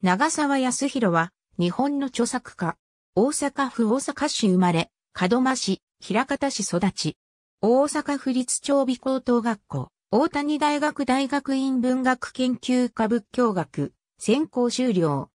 長沢康弘は、日本の著作家。大阪府大阪市生まれ、門真市、平方市育ち。大阪府立長美高等学校、大谷大学大学院文学研究科仏教学、専攻修了。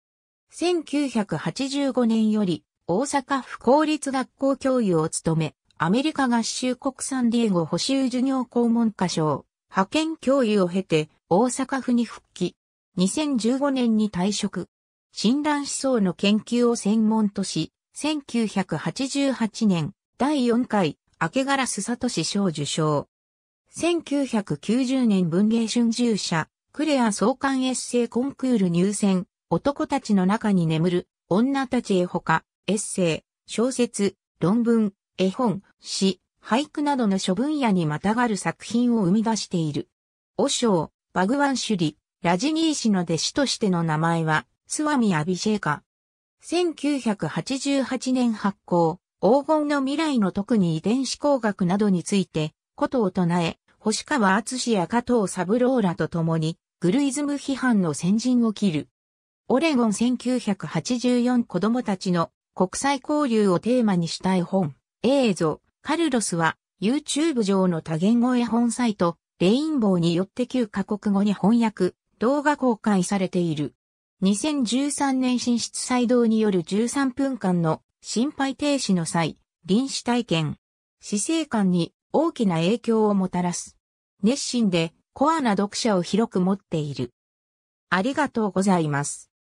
1985年より、大阪府公立学校教諭を務め、アメリカ合衆国産ディエゴ補修授業校門科賞、派遣教諭を経て、大阪府に復帰。2015年に退職。診断思想の研究を専門とし、1988年第4回明けガラスサトシ賞受賞。1990年文芸春秋社、クレア創刊エッセイコンクール入選、男たちの中に眠る、女たちへほか、エッセイ、小説、論文、絵本、詩、俳句などの諸分野にまたがる作品を生み出している。和尚、バグワンシュリ、ラジニー氏の弟子としての名前は、スワミ・アビシェーカ。1988年発行、黄金の未来の特に遺伝子工学などについて、ことを唱え、星川厚志や加藤サブローラと共に、グルイズム批判の先陣を切る。オレゴン1984子供たちの国際交流をテーマにした絵本、映像、カルロスは、YouTube 上の多言語絵本サイト、レインボーによって9カ国語に翻訳、動画公開されている。2013年心室再動による13分間の心肺停止の際、臨死体験、死生観に大きな影響をもたらす。熱心でコアな読者を広く持っている。ありがとうございます。